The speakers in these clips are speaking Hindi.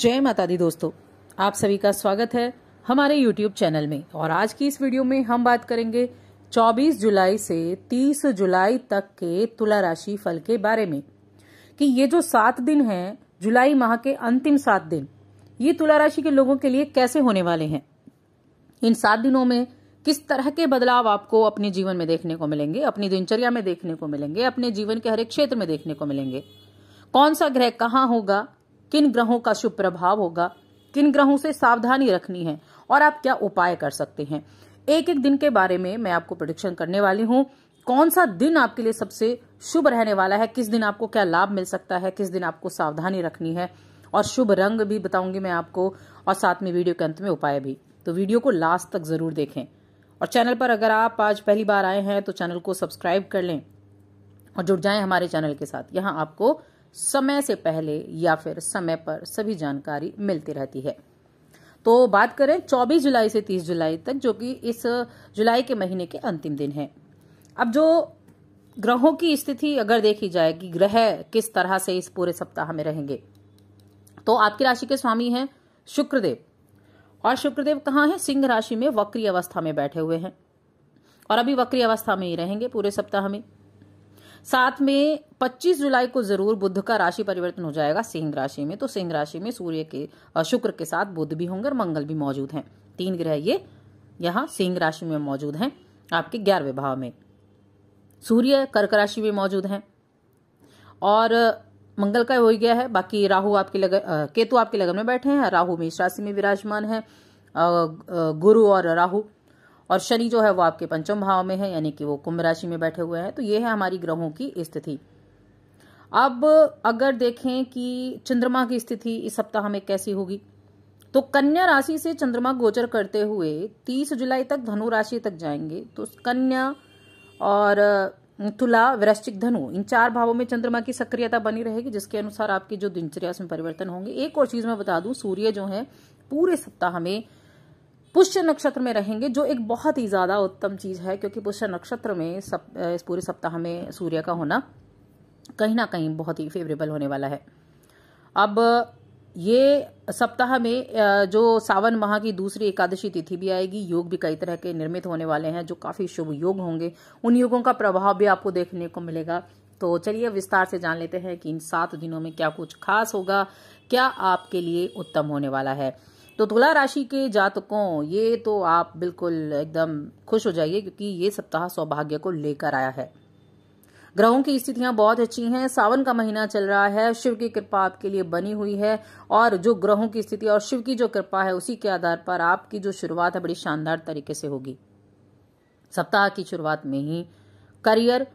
जय माता दी दोस्तों आप सभी का स्वागत है हमारे YouTube चैनल में और आज की इस वीडियो में हम बात करेंगे 24 जुलाई से 30 जुलाई तक के तुला राशि फल के बारे में कि ये जो सात दिन हैं जुलाई माह के अंतिम सात दिन ये तुला राशि के लोगों के लिए कैसे होने वाले हैं इन सात दिनों में किस तरह के बदलाव आपको अपने जीवन में देखने को मिलेंगे अपनी दिनचर्या में देखने को मिलेंगे अपने जीवन के हर एक क्षेत्र में देखने को मिलेंगे कौन सा ग्रह कहाँ होगा किन ग्रहों का शुभ प्रभाव होगा किन ग्रहों से सावधानी रखनी है और आप क्या उपाय कर सकते हैं एक एक दिन के बारे में मैं आपको प्रोडिक्शन करने वाली हूँ कौन सा दिन आपके लिए सबसे शुभ रहने वाला है किस दिन आपको क्या लाभ मिल सकता है किस दिन आपको सावधानी रखनी है और शुभ रंग भी बताऊंगी मैं आपको और साथ में वीडियो के अंत में उपाय भी तो वीडियो को लास्ट तक जरूर देखें और चैनल पर अगर आप आज पहली बार आए हैं तो चैनल को सब्सक्राइब कर लें और जुड़ जाएं हमारे चैनल के साथ यहां आपको समय से पहले या फिर समय पर सभी जानकारी मिलती रहती है तो बात करें 24 जुलाई से 30 जुलाई तक जो कि इस जुलाई के महीने के अंतिम दिन है अब जो ग्रहों की स्थिति अगर देखी जाए कि ग्रह किस तरह से इस पूरे सप्ताह में रहेंगे तो आपकी राशि के स्वामी हैं शुक्रदेव और शुक्रदेव कहाँ हैं सिंह राशि में वक्री अवस्था में बैठे हुए हैं और अभी वक्री अवस्था में ही रहेंगे पूरे सप्ताह में साथ में 25 जुलाई को जरूर बुद्ध का राशि परिवर्तन हो जाएगा सिंह राशि में तो सिंह राशि में सूर्य के शुक्र के साथ बुद्ध भी होंगे और मंगल भी मौजूद हैं तीन ग्रह ये यहाँ सिंह राशि में मौजूद हैं आपके ग्यारहवें भाव में सूर्य कर्क राशि में मौजूद हैं और मंगल का हो गया है बाकी राहु आपके लगन केतु आपके लगन में बैठे हैं राहु मेष राशि में विराजमान है गुरु और राहु और शनि जो है वो आपके पंचम भाव में है यानी कि वो कुंभ राशि में बैठे हुए हैं तो ये है हमारी ग्रहों की स्थिति अब अगर देखें कि चंद्रमा की स्थिति इस सप्ताह में कैसी होगी तो कन्या राशि से चंद्रमा गोचर करते हुए 30 जुलाई तक धनु राशि तक जाएंगे तो कन्या और तुला वृश्चिक धनु इन चार भावों में चंद्रमा की सक्रियता बनी रहेगी जिसके अनुसार आपकी जो दिनचर्या उसमें परिवर्तन होंगे एक और चीज मैं बता दूं सूर्य जो है पूरे सप्ताह में पुष्य नक्षत्र में रहेंगे जो एक बहुत ही ज़्यादा उत्तम चीज़ है क्योंकि पुष्य नक्षत्र में सब इस पूरे सप्ताह में सूर्य का होना कहीं ना कहीं बहुत ही फेवरेबल होने वाला है अब ये सप्ताह में जो सावन माह की दूसरी एकादशी तिथि भी आएगी योग भी कई तरह के निर्मित होने वाले हैं जो काफ़ी शुभ योग होंगे उन योगों का प्रभाव भी आपको देखने को मिलेगा तो चलिए विस्तार से जान लेते हैं कि इन सात दिनों में क्या कुछ खास होगा क्या आपके लिए उत्तम होने वाला है तो तुला राशि के जातकों ये तो आप बिल्कुल एकदम खुश हो जाइए क्योंकि ये सप्ताह सौभाग्य को लेकर आया है ग्रहों की स्थितियां बहुत अच्छी हैं सावन का महीना चल रहा है शिव की कृपा आपके लिए बनी हुई है और जो ग्रहों की स्थिति और शिव की जो कृपा है उसी के आधार पर आपकी जो शुरुआत है बड़ी शानदार तरीके से होगी सप्ताह की शुरुआत में ही करियर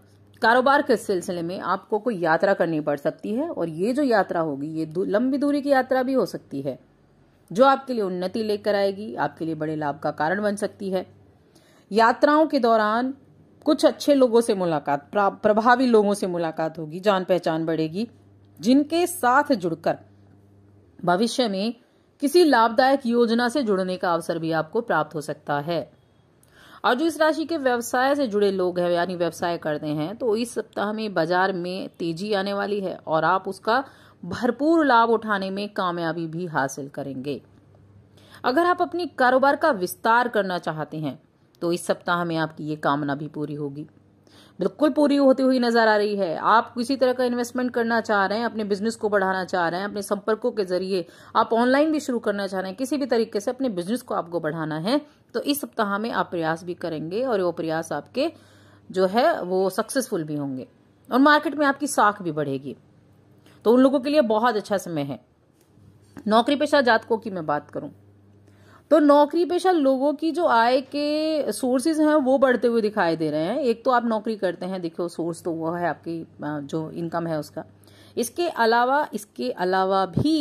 कारोबार के सिलसिले में आपको कोई यात्रा करनी पड़ सकती है और ये जो यात्रा होगी ये लंबी दूरी की यात्रा भी हो सकती है जो आपके लिए उन्नति लेकर आएगी आपके लिए बड़े लाभ का कारण बन सकती है यात्राओं के दौरान कुछ अच्छे लोगों से मुलाकात प्रभावी लोगों से मुलाकात होगी जान पहचान बढ़ेगी जिनके साथ जुड़कर भविष्य में किसी लाभदायक योजना से जुड़ने का अवसर भी आपको प्राप्त हो सकता है और जो इस राशि के व्यवसाय से जुड़े लोग हैं यानी व्यवसाय करते हैं तो इस सप्ताह में बाजार में तेजी आने वाली है और आप उसका भरपूर लाभ उठाने में कामयाबी भी हासिल करेंगे अगर आप अपनी कारोबार का विस्तार करना चाहते हैं तो इस सप्ताह में आपकी ये कामना भी पूरी होगी बिल्कुल पूरी होती हुई नजर आ रही है आप किसी तरह का इन्वेस्टमेंट करना चाह रहे हैं अपने बिजनेस को बढ़ाना चाह रहे हैं अपने संपर्कों के जरिए आप ऑनलाइन भी शुरू करना चाह रहे हैं किसी भी तरीके से अपने बिजनेस को आपको बढ़ाना है तो इस सप्ताह में आप प्रयास भी करेंगे और वो प्रयास आपके जो है वो सक्सेसफुल भी होंगे और मार्केट में आपकी साख भी बढ़ेगी तो उन लोगों के लिए बहुत अच्छा समय है नौकरी पेशा जातकों की मैं बात करूं तो नौकरी पेशा लोगों की जो आय के सोर्सेज हैं वो बढ़ते हुए दिखाई दे रहे हैं एक तो आप नौकरी करते हैं देखो सोर्स तो वो है आपकी जो इनकम है उसका इसके अलावा इसके अलावा भी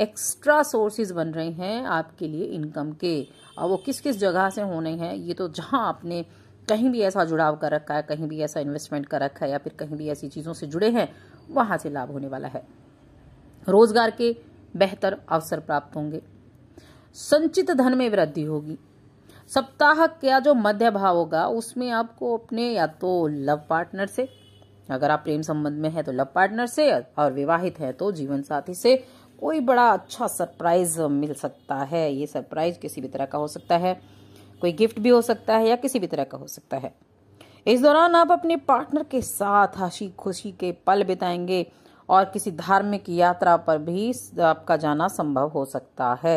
एक्स्ट्रा सोर्सेज बन रहे हैं आपके लिए इनकम के और वो किस किस जगह से होने हैं ये तो जहां आपने कहीं भी ऐसा जुड़ाव कर रखा है कहीं भी ऐसा इन्वेस्टमेंट कर रखा है या फिर कहीं भी ऐसी चीज़ों से जुड़े हैं वहां से लाभ होने वाला है रोजगार के बेहतर अवसर प्राप्त होंगे संचित धन में वृद्धि होगी सप्ताह का जो मध्य भाव होगा उसमें आपको अपने या तो लव पार्टनर से अगर आप प्रेम संबंध में है तो लव पार्टनर से और विवाहित है तो जीवन साथी से कोई बड़ा अच्छा सरप्राइज मिल सकता है ये सरप्राइज किसी भी तरह का हो सकता है कोई गिफ्ट भी हो सकता है या किसी भी तरह का हो सकता है इस दौरान आप अपने पार्टनर के साथ हंसी खुशी के पल बिताएंगे और किसी धार्मिक यात्रा पर भी आपका जाना संभव हो सकता है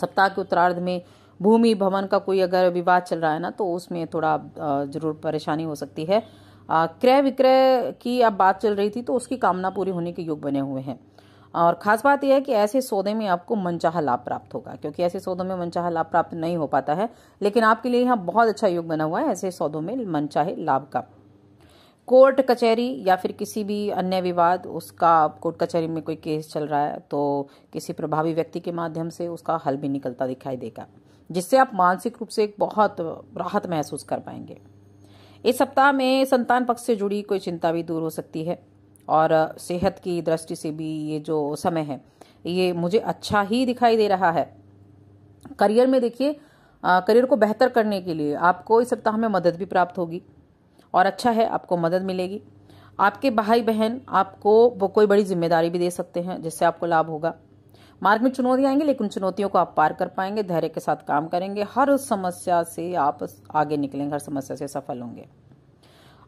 सप्ताह के उत्तरार्ध में भूमि भवन का कोई अगर विवाद चल रहा है ना तो उसमें थोड़ा जरूर परेशानी हो सकती है क्रय विक्रय की अब बात चल रही थी तो उसकी कामना पूरी होने के योग बने हुए हैं और ख़ास बात यह है कि ऐसे सौदे में आपको मनचाहा लाभ प्राप्त होगा क्योंकि ऐसे सौदों में मनचाहा लाभ प्राप्त नहीं हो पाता है लेकिन आपके लिए यहाँ बहुत अच्छा योग बना हुआ है ऐसे सौदों में मनचाहे लाभ का कोर्ट कचहरी या फिर किसी भी अन्य विवाद उसका कोर्ट कचहरी में कोई केस चल रहा है तो किसी प्रभावी व्यक्ति के माध्यम से उसका हल भी निकलता दिखाई देगा जिससे आप मानसिक रूप से एक बहुत राहत महसूस कर पाएंगे इस सप्ताह में संतान पक्ष से जुड़ी कोई चिंता भी दूर हो सकती है और सेहत की दृष्टि से भी ये जो समय है ये मुझे अच्छा ही दिखाई दे रहा है करियर में देखिए करियर को बेहतर करने के लिए आपको इस सप्ताह में मदद भी प्राप्त होगी और अच्छा है आपको मदद मिलेगी आपके भाई बहन आपको वो कोई बड़ी जिम्मेदारी भी दे सकते हैं जिससे आपको लाभ होगा मार्ग में चुनौतियाँ आएंगी लेकिन चुनौतियों को आप पार कर पाएंगे धैर्य के साथ काम करेंगे हर उस समस्या से आप आगे निकलेंगे हर समस्या से सफल होंगे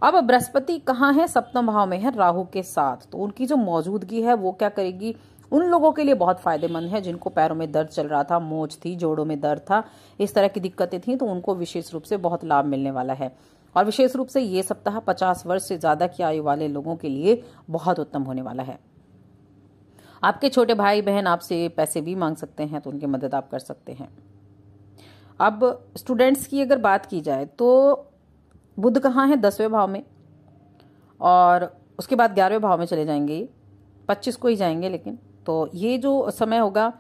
अब बृहस्पति कहाँ है सप्तम भाव में है राहु के साथ तो उनकी जो मौजूदगी है वो क्या करेगी उन लोगों के लिए बहुत फायदेमंद है जिनको पैरों में दर्द चल रहा था मोच थी जोड़ों में दर्द था इस तरह की दिक्कतें थी तो उनको विशेष रूप से बहुत लाभ मिलने वाला है और विशेष रूप से ये सप्ताह पचास वर्ष से ज्यादा की आयु वाले लोगों के लिए बहुत उत्तम होने वाला है आपके छोटे भाई बहन आपसे पैसे भी मांग सकते हैं तो उनकी मदद आप कर सकते हैं अब स्टूडेंट्स की अगर बात की जाए तो बुद्ध कहाँ है दसवें भाव में और उसके बाद ग्यारहवें भाव में चले जाएंगे ये पच्चीस को ही जाएंगे लेकिन तो ये जो समय होगा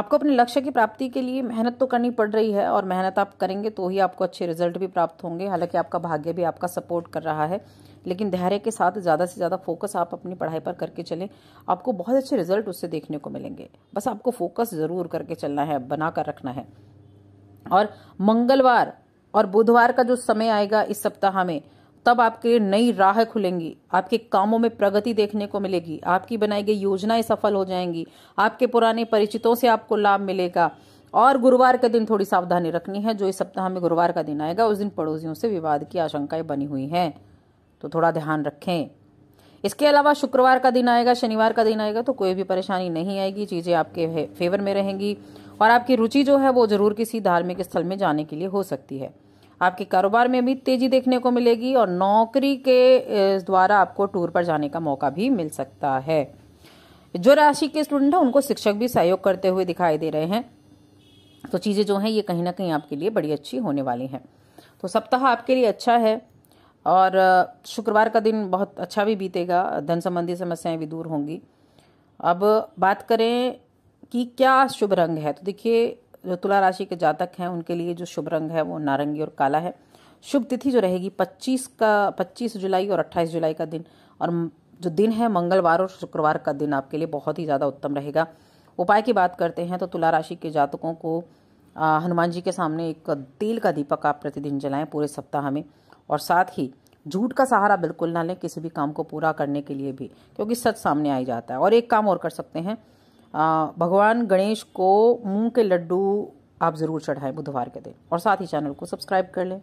आपको अपने लक्ष्य की प्राप्ति के लिए मेहनत तो करनी पड़ रही है और मेहनत आप करेंगे तो ही आपको अच्छे रिजल्ट भी प्राप्त होंगे हालांकि आपका भाग्य भी आपका सपोर्ट कर रहा है लेकिन धैर्य के साथ ज़्यादा से ज़्यादा फोकस आप अपनी पढ़ाई पर करके चलें आपको बहुत अच्छे रिजल्ट उससे देखने को मिलेंगे बस आपको फोकस ज़रूर करके चलना है बना कर रखना है और मंगलवार और बुधवार का जो समय आएगा इस सप्ताह में तब आपके लिए नई राह खुलेंगी आपके कामों में प्रगति देखने को मिलेगी आपकी बनाई गई योजनाएं सफल हो जाएंगी आपके पुराने परिचितों से आपको लाभ मिलेगा और गुरुवार के दिन थोड़ी सावधानी रखनी है जो इस सप्ताह में गुरुवार का दिन आएगा उस दिन पड़ोसियों से विवाद की आशंकाएं बनी हुई हैं तो थोड़ा ध्यान रखें इसके अलावा शुक्रवार का दिन आएगा शनिवार का दिन आएगा तो कोई भी परेशानी नहीं आएगी चीज़ें आपके फेवर में रहेंगी और आपकी रुचि जो है वो जरूर किसी धार्मिक स्थल में जाने के लिए हो सकती है आपके कारोबार में भी तेजी देखने को मिलेगी और नौकरी के द्वारा आपको टूर पर जाने का मौका भी मिल सकता है जो राशि के स्टूडेंट हैं उनको शिक्षक भी सहयोग करते हुए दिखाई दे रहे हैं तो चीज़ें जो हैं ये कहीं ना कहीं आपके लिए बड़ी अच्छी होने वाली हैं तो सप्ताह आपके लिए अच्छा है और शुक्रवार का दिन बहुत अच्छा भी बीतेगा धन संबंधी समस्याएं भी दूर होंगी अब बात करें कि क्या शुभ रंग है तो देखिए जो तुला राशि के जातक हैं उनके लिए जो शुभ रंग है वो नारंगी और काला है शुभ तिथि जो रहेगी 25 का 25 जुलाई और 28 जुलाई का दिन और जो दिन है मंगलवार और शुक्रवार का दिन आपके लिए बहुत ही ज़्यादा उत्तम रहेगा उपाय की बात करते हैं तो तुला राशि के जातकों को हनुमान जी के सामने एक तेल का दीपक आप प्रतिदिन जलाएं पूरे सप्ताह में और साथ ही झूठ का सहारा बिल्कुल ना लें किसी भी काम को पूरा करने के लिए भी क्योंकि सच सामने आ ही जाता है और एक काम और कर सकते हैं भगवान गणेश को मूंग के लड्डू आप ज़रूर चढ़ाएं बुधवार के दिन और साथ ही चैनल को सब्सक्राइब कर लें